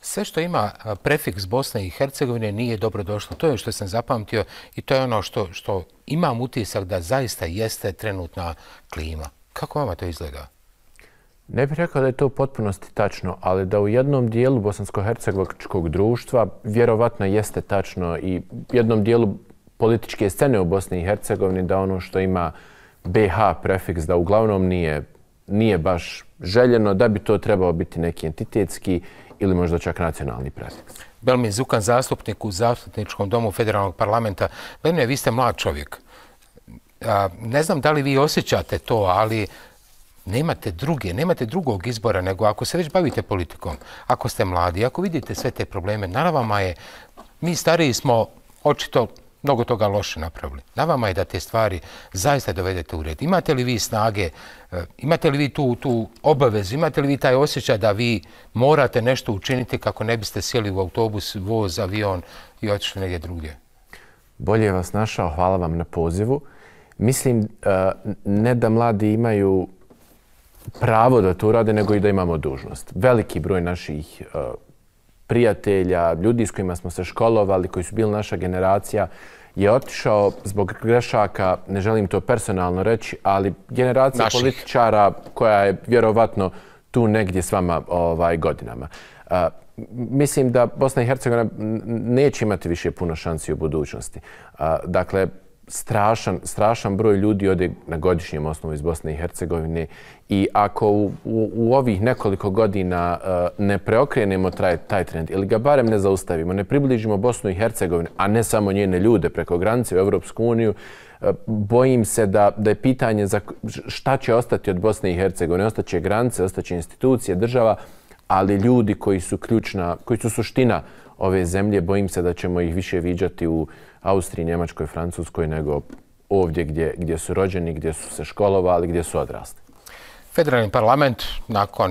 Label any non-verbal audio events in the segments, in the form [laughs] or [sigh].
Sve što ima prefiks Bosne i Hercegovine nije dobro došlo. To je što sam zapamtio i to je ono što, što imam utisak da zaista jeste trenutna klima. Kako vama to izgleda? Ne bih rekao da je to u potpunosti tačno, ali da u jednom dijelu bosansko-hercegovačkog društva vjerovatno jeste tačno i u jednom dijelu političke scene u Bosni i Hercegovini da ono što ima BH prefiks da uglavnom nije, nije baš željeno, da bi to trebao biti neki entitetski ili možda čak nacionalni prezident. Belmin Zukan, zastupnik u Zastupničkom domu federalnog parlamenta. Belmin, vi ste mlad čovjek. Ne znam da li vi osjećate to, ali nemate druge, nemate drugog izbora nego ako se već bavite politikom, ako ste mladi, ako vidite sve te probleme, na je, mi stariji smo očito mnogo toga loše napravili. Na vama je da te stvari zaista dovedete u red. Imate li vi snage, e, imate li vi tu obavezu, imate li vi taj osjećaj da vi morate nešto učiniti kako ne biste sjeli u autobus, voz, avion i otišli negdje drugdje? Bolje vas našao, hvala vam na pozivu. Mislim, e, ne da mladi imaju pravo da to urade, nego i da imamo dužnost. Veliki broj naših e, prijatelja, ljudi s kojima smo se školovali, koji su bili naša generacija, je otišao zbog grešaka, ne želim to personalno reći, ali generacija Naših. političara koja je vjerovatno tu negdje s vama ovaj, godinama. A, mislim da Bosna i Hercegovina neće imati više puno šansi u budućnosti. A, dakle, strašan, strašan broj ljudi ode na godišnjem osnovu iz Bosne i Hercegovine i ako u, u, u ovih nekoliko godina uh, ne preokrenemo traj, taj trend ili ga barem ne zaustavimo, ne približimo Bosnu i Hercegovinu, a ne samo njene ljude preko granice u Evropsku uniju, eh, bojim se da, da je pitanje za šta će ostati od Bosne i Hercegovine. Ostaće granice, ostaće institucije, država, ali ljudi koji su ključna, koji su suština ove zemlje, bojim se da ćemo ih više viđati u Austriji, Njemačkoj, Francuskoj, nego ovdje gdje su rođeni, gdje su se školovali, gdje su odrasli. Federalni parlament, nakon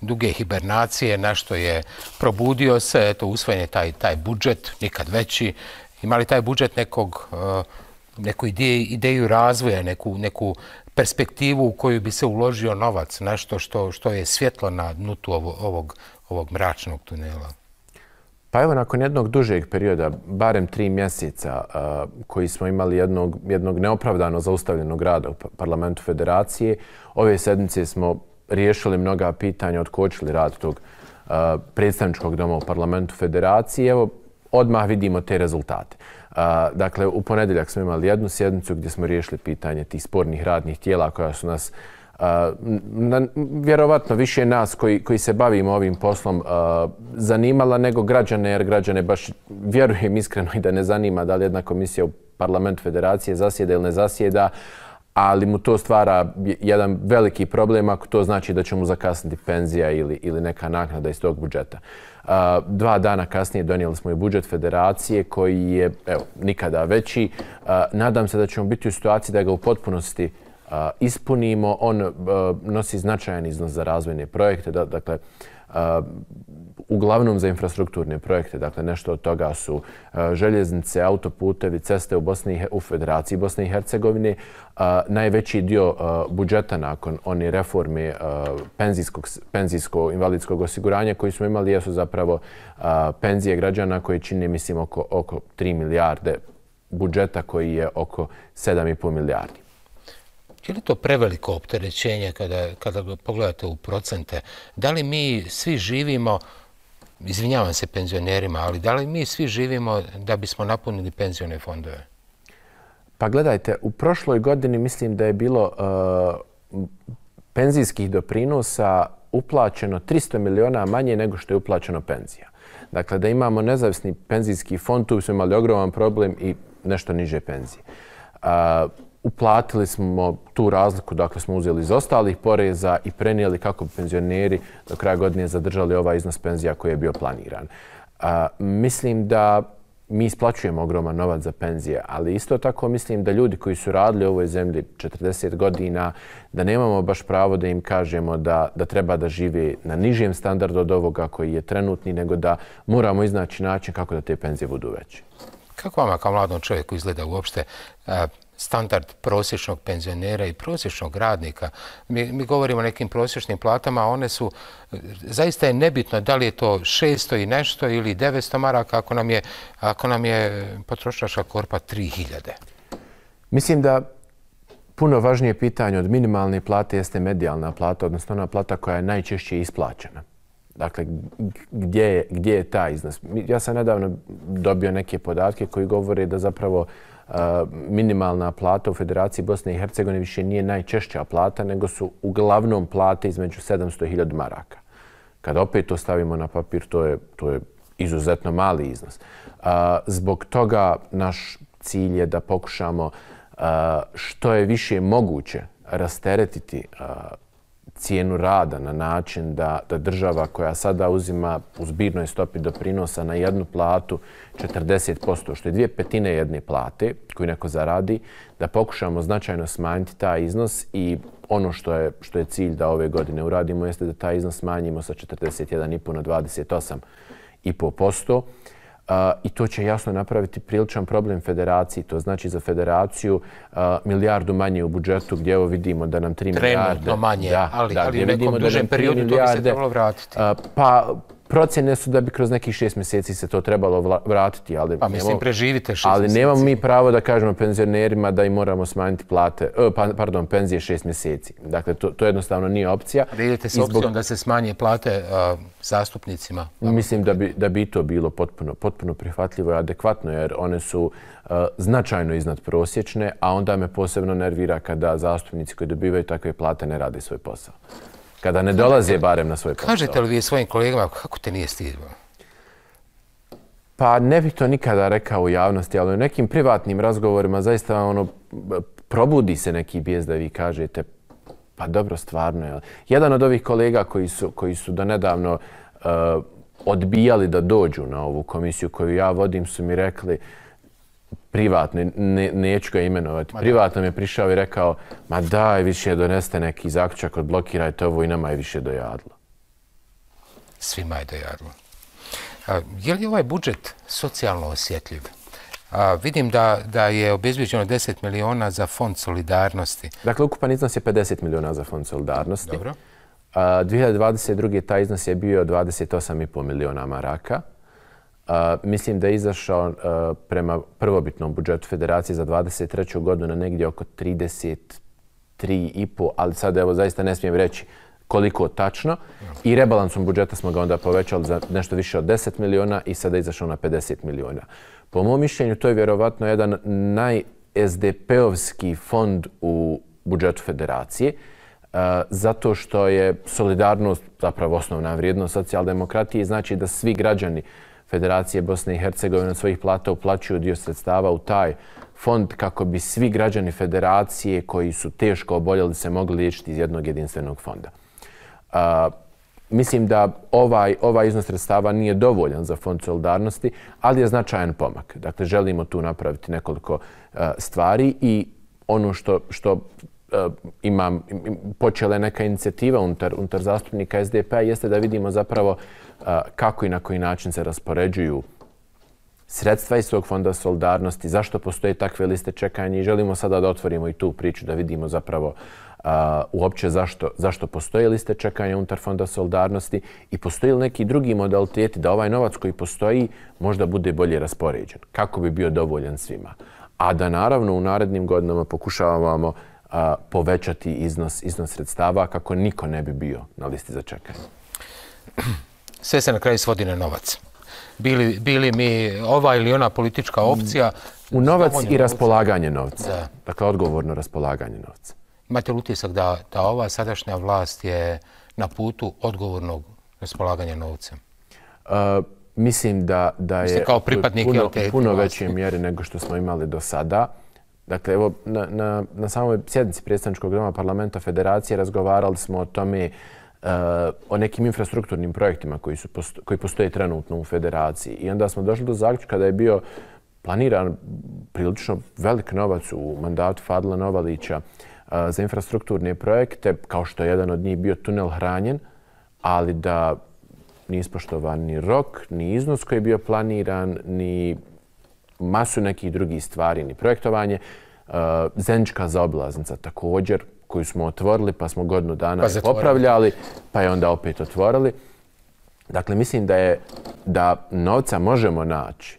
duge hibernacije, nešto je probudio se, usvojen je taj budžet, nikad veći. Ima li taj budžet eh, neku ideju razvoja, neku perspektivu u koju bi se uložio novac, nešto što je svjetlo na dnutu ovog mračnog tunela? Pa evo, nakon jednog dužeg perioda, barem tri mjeseca, koji smo imali jednog, jednog neopravdano zaustavljenog rada u pa-, Parlamentu Federacije, ove sedmice smo riješili mnoga pitanja, otkočili rad tog predstavničkog doma u Parlamentu Federacije. Evo, odmah vidimo te rezultate. Dakle, u ponedeljak smo imali jednu sjednicu gdje smo riješili pitanje tih spornih radnih tijela koja su nas vjerovatno više nas koji se bavimo ovim poslom zanimala nego građane, jer građane baš vjerujem iskreno [laughs] i da ne zanima da li jedna komisija u Parlamentu Federacije zasjeda ili ne zasjeda, ali mu to stvara jedan veliki problem ako to znači da će mu zakasniti penzija ili neka naknada iz tog budžeta. Dva dana kasnije donijeli smo i budžet federacije koji je nikada veći. Nadam se da ćemo biti u situaciji da ga u potpunosti ispunimo. On nosi značajan iznos za razvojne projekte, dakle, uglavnom za infrastrukturne projekte, dakle, nešto od toga su željeznice, autoputevi, ceste u Federaciji Bosne i Hercegovine. Najveći dio budžeta nakon one reforme penzijsko-invalidskog osiguranja koji smo imali jesu zapravo penzije građana koje čine, mislim, oko 3 milijarde budžeta koji je oko 7,5 milijardi. Je li to preveliko opterećenje kada, kada pogledate u procente? Da li mi svi živimo, izvinjavam se penzionerima, ali da li mi svi živimo da bismo napunili penzione fondove? Pa gledajte, u prošloj godini mislim da je bilo e, penzijskih doprinosa uplaćeno 300 miliona manje nego što je uplaćeno penzija. Dakle, da imamo nezavisni penzijski fond, tu bi smo imali ogroman problem i nešto niže penzije. Uh, uplatili smo tu razliku, dakle smo uzeli iz ostalih poreza i prenijeli kako bi penzioneri do kraja godine zadržali ovaj iznos penzija koji je bio planiran. A, mislim da mi isplaćujemo ogroman novac za penzije, ali isto tako mislim da ljudi koji su radili u ovoj zemlji 40 godina, da nemamo baš pravo da im kažemo da, da treba da žive na nižijem standardu od ovoga koji je trenutni, nego da moramo iznaći način kako da te penzije budu veće. Kako vama kao mladom čovjeku izgleda uopšte standard prosječnog penzionera i prosječnog radnika. Mi govorimo o nekim prosječnim platama, a one su, zaista je nebitno da li je to 600 i nešto ili 900 maraka ako nam je potrošnjaška korpa 3000. Mislim da puno važnije pitanje od minimalne plate jeste medijalna plata, odnosno ona plata koja je najčešće isplaćena. Dakle, gdje je ta iznos? Ja sam nedavno dobio neke podatke koji govore da zapravo minimalna plata u Federaciji Bosne i Hercegovine više nije najčešća plata, nego su uglavnom plate između 700 i 1000 maraka. Kada opet to stavimo na papir, to je, to je izuzetno mali iznos. Zbog toga naš cilj je da pokušamo što je više moguće rasteretiti cijenu rada na način da država koja sada uzima u zbirnoj stopi doprinosa na jednu platu 40%, što je dvije petine jedne plate koju neko zaradi, da pokušamo značajno smanjiti taj iznos i ono što je cilj da ove godine uradimo jeste da taj iznos smanjimo sa 41,5 na 28,5% i to će jasno napraviti priličan problem federaciji. To znači za federaciju milijardu manje u budžetu gdje evo vidimo da nam 3 milijarde... Trenutno manje, ali u nekom dužem periodu to bi se trebalo vratiti. Pa procjene su da bi kroz nekih šest mjeseci se to trebalo vratiti. Ali pa mislim, nemamo, preživite šest mjeseci. Ali nemamo mi pravo da kažemo penzionerima da im moramo smanjiti plate, uh, pardon, penzije šest mjeseci. Dakle, to, to jednostavno nije opcija. Da idete s Izbog... opcijom da se smanje plate uh, zastupnicima? Da mislim da bi, da bi to bilo potpuno, potpuno prihvatljivo i adekvatno, jer one su e, značajno iznad prosječne, a onda me posebno nervira kada zastupnici koji dobivaju takve plate ne rade svoj posao kada ne dolaze barem na svoj posao. Kažete li vi svojim kolegama kako te nije stidno? Pa ne bih to nikada rekao u javnosti, ali u nekim privatnim razgovorima zaista ono, probudi se neki bijez da vi kažete pa dobro, stvarno je. Jedan od ovih kolega koji su, koji su do nedavno eh, odbijali da dođu na ovu komisiju koju ja vodim su mi rekli privatno, ne, neću ga imenovati, privatno mi je prišao i rekao ma daj više doneste neki zaključak, odblokirajte ovo i nama je više dojadlo. Svima je dojadlo. A, je li ovaj budžet socijalno osjetljiv? A, vidim da, da je obezbeđeno 10 miliona za fond solidarnosti. Dakle, ukupan iznos je 50 miliona za fond solidarnosti. Dobro. A, 2022. taj iznos je bio 28,5 miliona maraka. Mislim da je izašao prema prvobitnom budžetu federacije za 23. godinu na negdje oko 33,5, ali sad evo zaista ne smijem reći koliko tačno. I rebalansom budžeta smo ga onda povećali za nešto više od 10 miliona i sada je izašao na 50 miliona. Po mojom mišljenju to je vjerovatno jedan naj-SDP-ovski fond u budžetu federacije zato što je solidarnost zapravo osnovna vrijednost socijaldemokratije i znači da svi građani Federacije Bosne i Hercegovine od svojih plata uplaćuju dio sredstava u taj fond kako bi svi građani federacije koji su teško oboljeli se mogli liječiti iz jednog jedinstvenog fonda. A, mislim da ovaj, ovaj iznos sredstava nije dovoljan za fond solidarnosti, ali je značajan pomak. Dakle, želimo tu napraviti nekoliko stvari i ono što, što Eh, imam, počela neka inicijativa unutar, unutar zastupnika SDP-a, jeste da vidimo zapravo eh, kako i na koji način se raspoređuju sredstva iz svog fonda solidarnosti, zašto postoje takve liste čekanja i želimo sada da otvorimo i tu priču, da vidimo zapravo uh, uopće zašto, zašto postoje liste čekanja unutar fonda solidarnosti i postoji li neki drugi modaliteti da ovaj novac koji postoji možda bude bolje raspoređen, kako bi bio dovoljan svima. A da naravno u narednim godinama pokušavamo uh, povećati iznos, iznos sredstava kako niko ne bi bio na listi za čekanje. [clears throat] Sve se na kraju svodi na novac. Bili, bili mi ova ili ona politička opcija... U novac i raspolaganje novca. Da. Dakle, odgovorno raspolaganje novca. Imate li da, da ova sadašnja vlast je na putu odgovornog raspolaganja novca? Uh, mislim da, da je kao pripadnik puno, puno veće mjere nego što smo imali do sada. Dakle, evo, na, na, na samoj sjednici predstavničkog doma parlamenta federacije razgovarali smo o tome e, o nekim infrastrukturnim projektima koji, su, koji postoje trenutno u federaciji. I onda smo došli do zaključka da je bio planiran prilično velik novac u mandatu Fadla Novalića e, za infrastrukturne projekte, kao što je jedan od njih bio tunel hranjen, ali da nije ispoštovan ni rok, ni iznos koji je bio planiran, ni masu nekih drugih stvari ni projektovanje. E, Zenčka zaoblaznica također, koju smo otvorili pa smo godinu dana je pa popravljali, pa je onda opet otvorili. Dakle, mislim da je da novca možemo naći,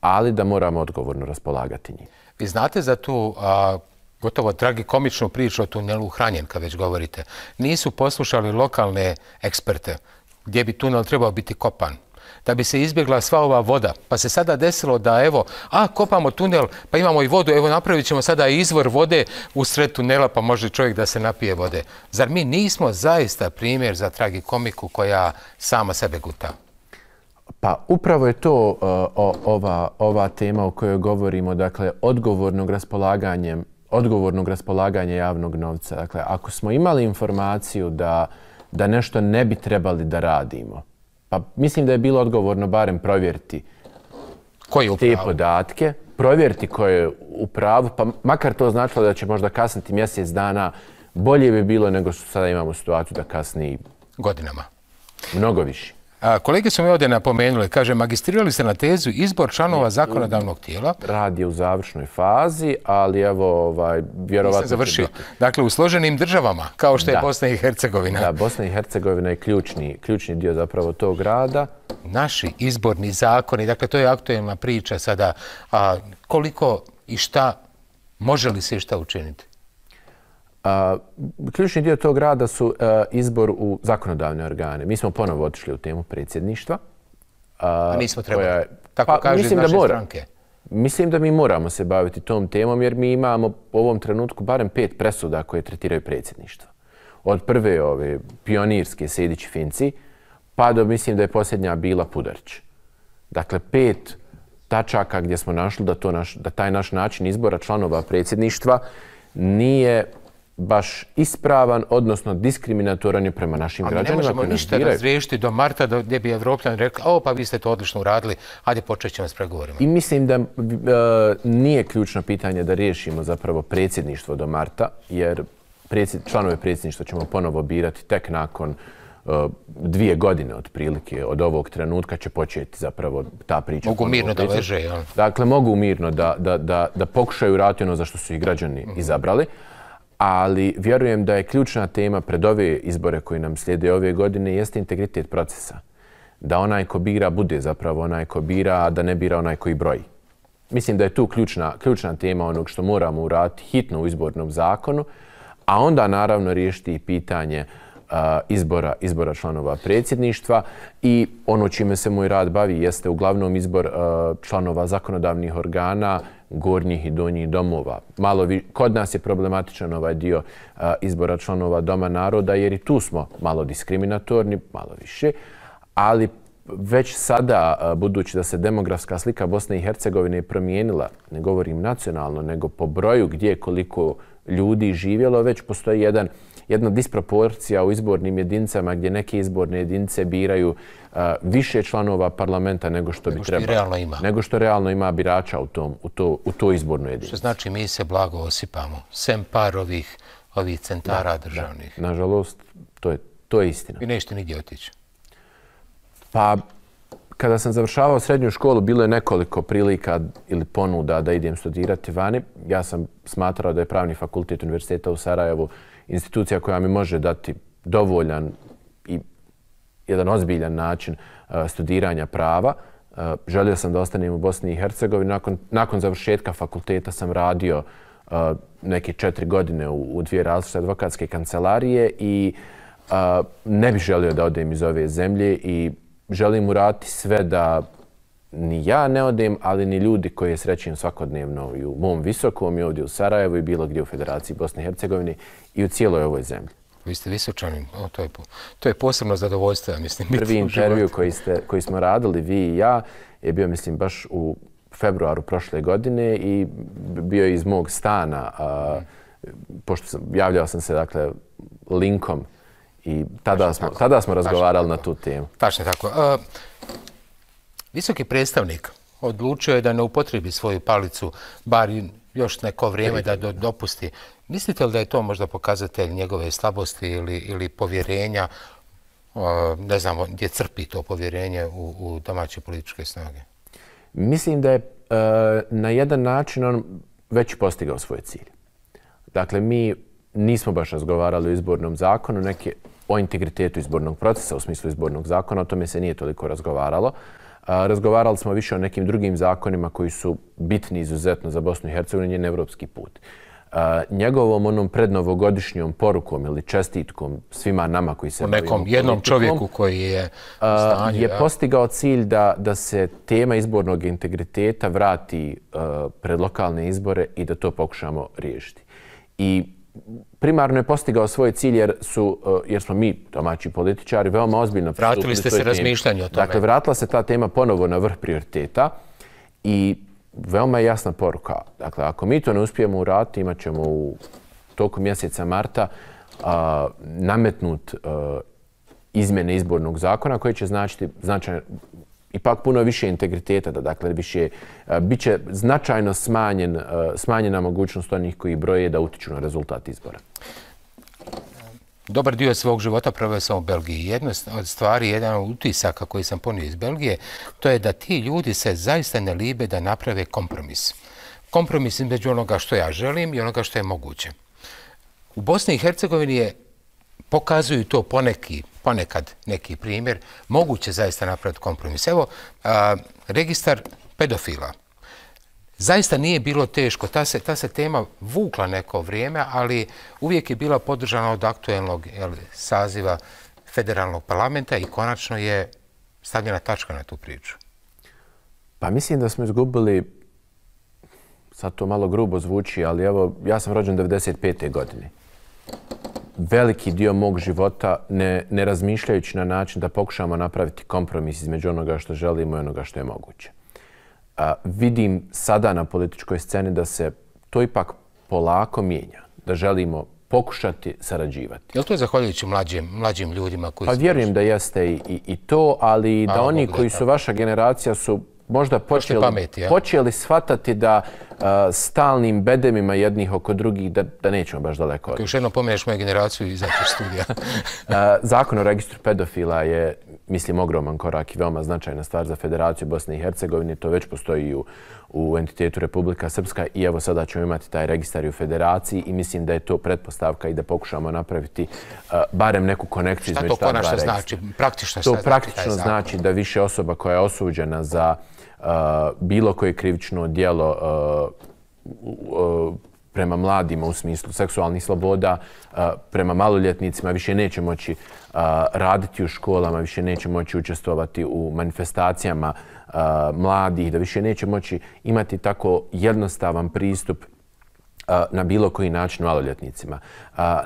ali da moramo odgovorno raspolagati njih. Vi znate za tu gotovo tragikomičnu priču o tunelu Hranjen, kad već govorite. Nisu poslušali lokalne eksperte gdje bi tunel trebao biti kopan da bi se izbjegla sva ova voda. Pa se sada desilo da evo, a kopamo tunel, pa imamo i vodu, evo napravit ćemo sada izvor vode u sred tunela, pa može čovjek da se napije vode. Zar mi nismo zaista primjer za tragikomiku koja sama sebe guta? Pa upravo je to e, ova tema o kojoj govorimo, dakle, odgovornog raspolaganjem odgovornog raspolaganja javnog novca. Dakle, ako smo imali informaciju da nešto ne bi trebali da radimo, Pa mislim da je bilo odgovorno barem provjeriti koji te podatke, provjeriti koje je u pravu, pa makar to značilo da će možda kasniti mjesec dana, bolje bi bilo nego što sada imamo situaciju da kasni godinama. Mnogo više. Kolege su mi ovdje napomenuli, kaže, magistrirali ste na tezu izbor članova zakonodavnog tijela. Rad je u završnoj fazi, ali evo, ovaj, vjerovatno... Nisam završio. Dakle, u složenim državama, kao što je Bosna i Hercegovina. Da, Bosna i Hercegovina je ključni, ključni dio zapravo tog rada. Naši izborni zakoni, dakle, to je aktuelna priča sada. koliko i šta, može li se i šta učiniti? Ključni dio tog rada su e, izbor u zakonodavne organe. Mi smo ponovo otišli u temu predsjedništva. A nismo trebali, tako pa, kaže iz naše stranke. Mislim da mi moramo se baviti tom temom jer mi imamo u ovom trenutku barem pet presuda koje tretiraju predsjedništvo. Od prve ove pionirske sedići finci pa do mislim da je posljednja bila Pudarić. Dakle, pet tačaka gdje smo našli da, to naš, da taj naš način izbora članova predsjedništva nije baš ispravan, odnosno diskriminatoran je prema našim građanima. Ali ne možemo ništa razriješiti do marta do, gdje bi Evropljan rekao, o pa vi ste to odlično uradili, hajde počet ćemo s pregovorima. I mislim da e, nije ključno pitanje da riješimo zapravo predsjedništvo do marta, jer predsjed, članove predsjedništva ćemo ponovo birati tek nakon e, dvije godine otprilike od ovog trenutka će početi zapravo ta priča. Mogu mirno da leže, ja. Dakle, mogu mirno da, da, da, pokušaju raditi ono za što su i građani mhm. izabrali ali vjerujem da je ključna tema pred ove izbore koji nam slijede ove godine jeste integritet procesa. Da onaj ko bira bude zapravo onaj ko bira, a da ne bira onaj koji broji. Mislim da je tu ključna ključna tema onog što moramo urati hitno u izbornom zakonu, a onda naravno riješiti i pitanje izbora, izbora članova predsjedništva i ono čime se moj rad bavi jeste uglavnom izbor članova zakonodavnih organa gornjih i donjih domova. Malo vi, kod nas je problematičan ovaj dio izbora članova Doma naroda jer i tu smo malo diskriminatorni, malo više, ali već sada, budući da se demografska slika Bosne i Hercegovine je promijenila, ne govorim nacionalno, nego po broju gdje koliko ljudi živjelo, već postoji jedan uh, jedna disproporcija u izbornim jedincama gdje neke izborne jedince biraju uh, više članova parlamenta nego što bi trebalo. Nego što realno ima. birača u, tom, u, to, u to izborno jedinicu. Što znači mi se blago osipamo, sem par ovih, ovih centara državnih. Nažalost, to je, to je istina. I nešto nigdje otići. Pa, kada sam završavao srednju školu, bilo je nekoliko prilika ili ponuda da idem studirati vani. Ja sam smatrao da je pravni fakultet Univerziteta u Sarajevu institucija koja mi može dati dovoljan i jedan ozbiljan način e, studiranja prava. E, želio sam da ostanem u Bosni i Hercegovini. Nakon, nakon završetka fakulteta sam radio e, neke četiri godine u, u dvije različite advokatske kancelarije i ne bih želio da odem iz ove zemlje i želim uraditi sve da ni ja ne odem, ali ni ljudi koje srećim svakodnevno i u mom visokom i ovdje u Sarajevu i bilo gdje u Federaciji Bosne i Hercegovine i u cijeloj ovoj zemlji. Vi ste visočanin, to, je, po, to je posebno zadovoljstvo, ja mislim. Prvi intervju koji, ste, koji smo radili, vi i ja, je bio, mislim, baš u februaru prošle godine i bio je iz mog stana, pošto sam, javljao sam se, dakle, linkom i tada, smo, tada smo razgovarali na tu temu. Tačno tako. Visoki predstavnik odlučio je da ne upotrebi svoju palicu, bar još neko vrijeme da dopusti. Mislite li da je to možda pokazatelj njegove slabosti ili, ili povjerenja? Ne znam gdje crpi to povjerenje u, u domaće političke snage. Mislim da je e, na jedan način on već postigao svoje cilje. Dakle, mi nismo baš razgovarali o izbornom zakonu, neke o integritetu izbornog procesa u smislu izbornog zakona, o tome se nije toliko razgovaralo. Razgovarali smo više o nekim drugim zakonima koji su bitni izuzetno za Bosnu i Hercegovini, njen evropski put. Njegovom onom prednovogodišnjom porukom ili čestitkom svima nama koji se... U nekom jednom čovjeku koji je... Je postigao cilj da se tema izbornog integriteta vrati pred lokalne izbore i da to pokušamo riješiti. I primarno je postigao svoj cilj jer su, e, jer smo mi, domaći političari, veoma ozbiljno pristupili Vratili ste se razmišljanju o tome. Dakle, vratila se ta tema ponovo na vrh prioriteta i veoma je jasna poruka. Dakle, ako mi to ne uspijemo u rat, imat ćemo u toku mjeseca marta nametnut a, e, izmjene izbornog zakona koji će značiti značajno ipak puno više integriteta, da dakle više, e, bit će značajno smanjen, e, smanjena mogućnost onih koji broje da utiču na rezultat izbora. Dobar dio svog života proveo sam u Belgiji. Jedna od stvari, jedan od utisaka koji sam ponio iz Belgije, to je da ti ljudi se zaista ne libe da naprave kompromis. Kompromis između onoga što ja želim i onoga što je moguće. U Bosni i Hercegovini je pokazuju to poneki, ponekad neki primjer, moguće zaista napraviti kompromis. Evo, registar pedofila. Zaista nije bilo teško, ta se, ta se tema vukla neko vrijeme, ali uvijek je bila podržana od aktuelnog jel, saziva federalnog parlamenta i konačno je stavljena tačka na tu priču. Pa mislim da smo izgubili, sad to malo grubo zvuči, ali evo, ja sam rođen 95. godine veliki dio mog života ne, ne razmišljajući na način da pokušamo napraviti kompromis između onoga što želimo i onoga što je moguće. A, vidim sada na političkoj sceni da se to ipak polako mijenja, da želimo pokušati sarađivati. Je li to je zahvaljujući mlađim, mlađim ljudima? Koji pa vjerujem da jeste i, i, i to, ali da oni koji su vaša generacija su možda počeli, pameti, ja. počeli shvatati da stalnim bedemima jednih oko drugih da, da nećemo baš daleko odreći. Još jedno pomeneš moju generaciju i zato studija. [laughs] a, zakon o registru pedofila je, mislim, ogroman korak i veoma značajna stvar za Federaciju Bosne i Hercegovine. To već postoji u, u entitetu Republika Srpska i evo sada ćemo imati taj registar u Federaciji i mislim da je to pretpostavka i da pokušamo napraviti barem neku konekciju. Šta to konačno znači? Praktično, to praktično znači da više osoba koja je osuđena za bilo koje krivično dijelo prema mladima u smislu seksualnih sloboda, prema maloljetnicima, više neće moći raditi u školama, više neće moći učestvovati u manifestacijama mladih, da više neće moći imati tako jednostavan pristup na bilo koji način maloljetnicima.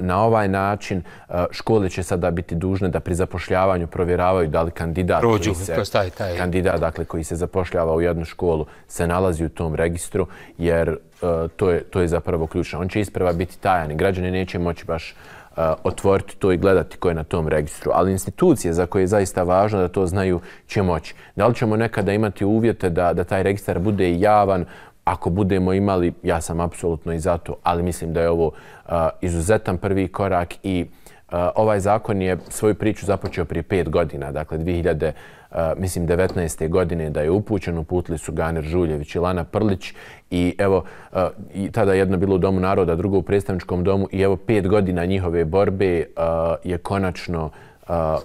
Na ovaj način škole će sada biti dužne da pri zapošljavanju provjeravaju da li kandidat koji se, taj, kandidat dakle, koji se zapošljava u jednu školu se nalazi u tom registru jer e, to je, to je zapravo ključno. On će isprava biti tajan i građani neće moći baš e, otvoriti to i gledati ko je na tom registru. Ali institucije za koje je zaista važno da to znaju će moći. Da li ćemo nekada imati uvjete da, da taj registar bude javan, ako budemo imali, ja sam apsolutno i za to, ali mislim da je ovo izuzetan prvi korak i ovaj zakon je svoju priču započeo prije pet godina, dakle 2019. godine da je upućen, uputili su Ganer Žuljević i Lana Prlić i evo, tada jedno bilo u Domu naroda, drugo u predstavničkom domu i evo pet godina njihove borbe je konačno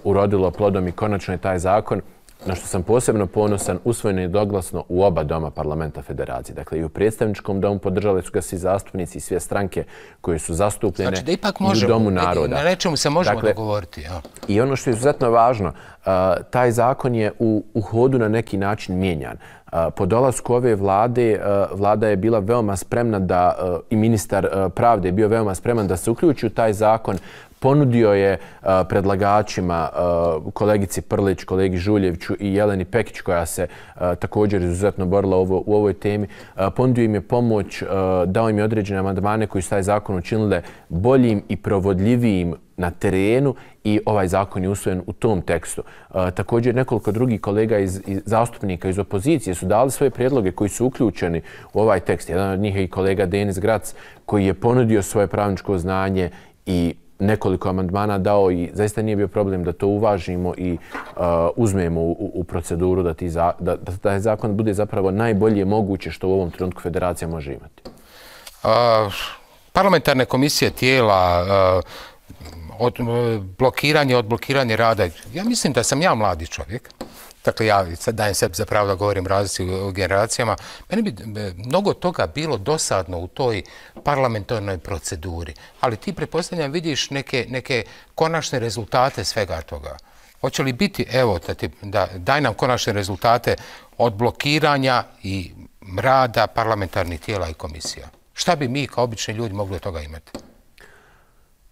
urodilo plodom i konačno je taj zakon Na što sam posebno ponosan, usvojeno je doglasno u oba doma parlamenta federacije. Dakle, i u predstavničkom domu podržali su ga svi zastupnici i sve stranke koje su zastupljene i znači, da ipak možemo, i u domu naroda. Na rečemu se možemo dakle, dogovoriti. Ja. I ono što je izuzetno važno, taj zakon je u, u hodu na neki način mijenjan. Po dolazku ove vlade, vlada je bila veoma spremna da, i ministar pravde je bio veoma spreman da se uključi u taj zakon ponudio je predlagačima kolegici Prlić, kolegi Žuljeviću i Jeleni Pekić koja se također izuzetno borila u ovoj temi, ponudio im je pomoć, dao im je određene amandmane koji su taj zakon učinile boljim i provodljivijim na terenu i ovaj zakon je usvojen u tom tekstu. Također nekoliko drugih kolega iz zastupnika iz opozicije su dali svoje predloge koji su uključeni u ovaj tekst. Jedan od njih je i kolega Denis Grac koji je ponudio svoje pravničko znanje i nekoliko amandmana dao i zaista nije bio problem da to uvažimo i uzmemo u proceduru da taj zakon bude zapravo najbolje moguće što u ovom trenutku federacija može imati. Parlamentarne komisije tijela blokiranje, odblokiranje rada. Ja mislim da sam ja mladi čovjek. Dakle, ja dajem sebi za pravo da govorim razlici u generacijama. Meni bi e, mnogo toga bilo dosadno u toj parlamentarnoj proceduri. Ali ti, pretpostavljam, vidiš neke konačne rezultate svega toga. Hoće li biti, evo, daj nam konačne rezultate od blokiranja i rada parlamentarnih tijela i komisija? Šta bi mi kao obični ljudi mogli od toga imati?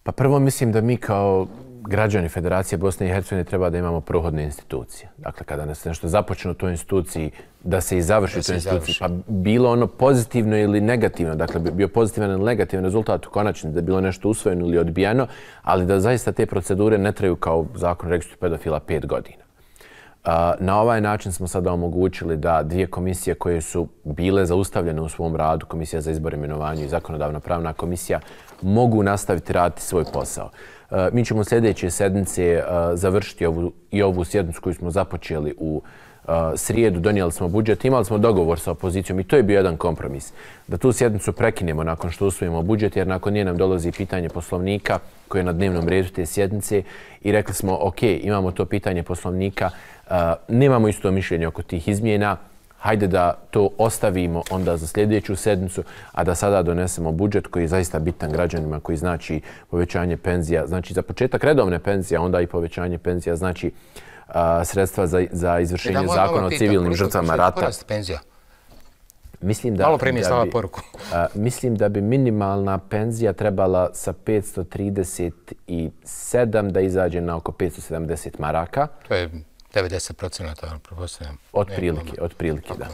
Pa prvo mislim da mi kao građani Federacije Bosne i Hercegovine treba da imamo prohodne institucije. Dakle, kada nas nešto započne u toj instituciji, da se i završi u toj instituciji, pa bilo ono pozitivno ili negativno, dakle, bio pozitivan ili negativan rezultat u konačnici, da je bilo nešto usvojeno ili odbijeno, ali da zaista te procedure ne traju kao zakon registru pedofila pet godina. Na ovaj način smo sada omogućili da dvije komisije koje su bile zaustavljene u svom radu, Komisija za izbor imenovanje i Zakonodavna pravna komisija, mogu nastaviti raditi svoj posao. Mi ćemo sljedeće sedmice završiti ovu, i ovu sjednicu koju smo započeli u srijedu, donijeli smo budžet, imali smo dogovor sa opozicijom i to je bio jedan kompromis. Da tu sjednicu prekinemo nakon što usvojimo budžet, jer nakon nje nam dolazi pitanje poslovnika koje je na dnevnom redu te sjednice i rekli smo, ok, imamo to pitanje poslovnika, nemamo isto mišljenje oko tih izmjena, hajde da to ostavimo onda za sljedeću sedmicu, a da sada donesemo budžet koji je zaista bitan građanima, koji znači povećanje penzija, znači za početak redovne penzije, onda i povećanje penzija, znači sredstva za, za izvršenje e, zakona o civilnim žrtvama rata. Mislim da, malo primi poruku. mislim da bi minimalna penzija trebala sa 537 da izađe na oko 570 maraka. To je 90 procenata, propostavljam. Od prilike, od prilike, da.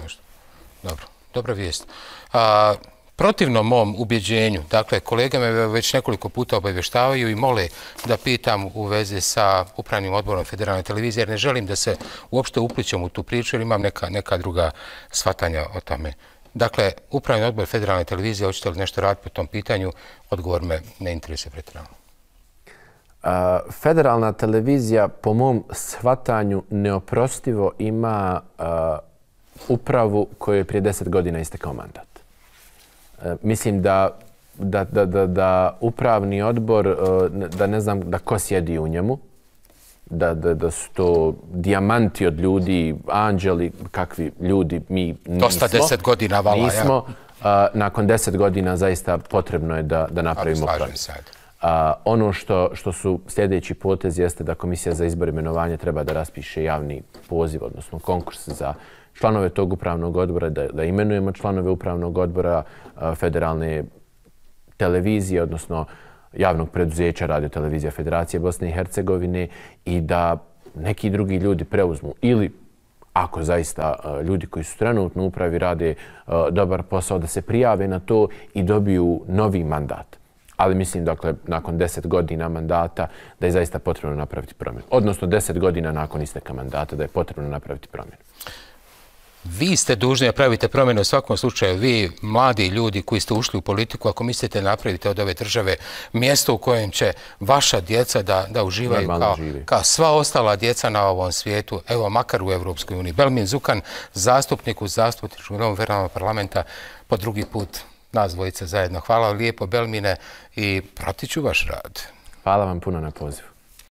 Dobro, dobra vijest. A, protivno mom ubjeđenju, dakle, kolega me već nekoliko puta obavještavaju i mole da pitam u veze sa upravnim odborom federalne televizije, jer ne želim da se uopšte uplićem u tu priču, jer imam neka, neka druga shvatanja o tome. Dakle, upravni odbor federalne televizije, hoćete li nešto raditi po tom pitanju, odgovor me ne interese pretravno federalna televizija po mom shvatanju neoprostivo ima upravu koju je prije deset godina istekao mandat. E, mislim da, da, da, da, da upravni odbor, e, da ne znam da ko sjedi u njemu, da, da, da su to dijamanti od ljudi, anđeli, kakvi ljudi mi nismo. Dosta deset godina, vala, nismo, ja. nakon deset godina zaista potrebno je da, da napravimo... Ali slažem se, Ono što su sljedeći potez jeste da Komisija za izbor imenovanja treba da raspiše javni poziv, odnosno konkurs za članove tog upravnog odbora, da imenujemo članove upravnog odbora federalne televizije, odnosno javnog preduzeća Radio Televizija Federacije Bosne i Hercegovine i da neki drugi ljudi preuzmu ili ako zaista ljudi koji su trenutno upravi rade dobar posao, da se prijave na to i dobiju novi mandat ali mislim dakle, nakon 10 godina mandata da je zaista potrebno napraviti promjenu. Odnosno 10 godina nakon isteka mandata da je potrebno napraviti promjenu. Vi ste dužni da pravite promjene u svakom slučaju. Vi, mladi ljudi koji ste ušli u politiku, ako mislite napravite od ove države mjesto u kojem će vaša djeca da, da uživaju kao, kao sva ostala djeca na ovom svijetu, evo makar u Evropskoj uniji. Belmin Zukan, zastupnik u zastupničkom domu Verlama parlamenta po drugi put nas dvojica zajedno. Hvala lijepo, Belmine, i pratit ću vaš rad. Hvala vam puno na pozivu.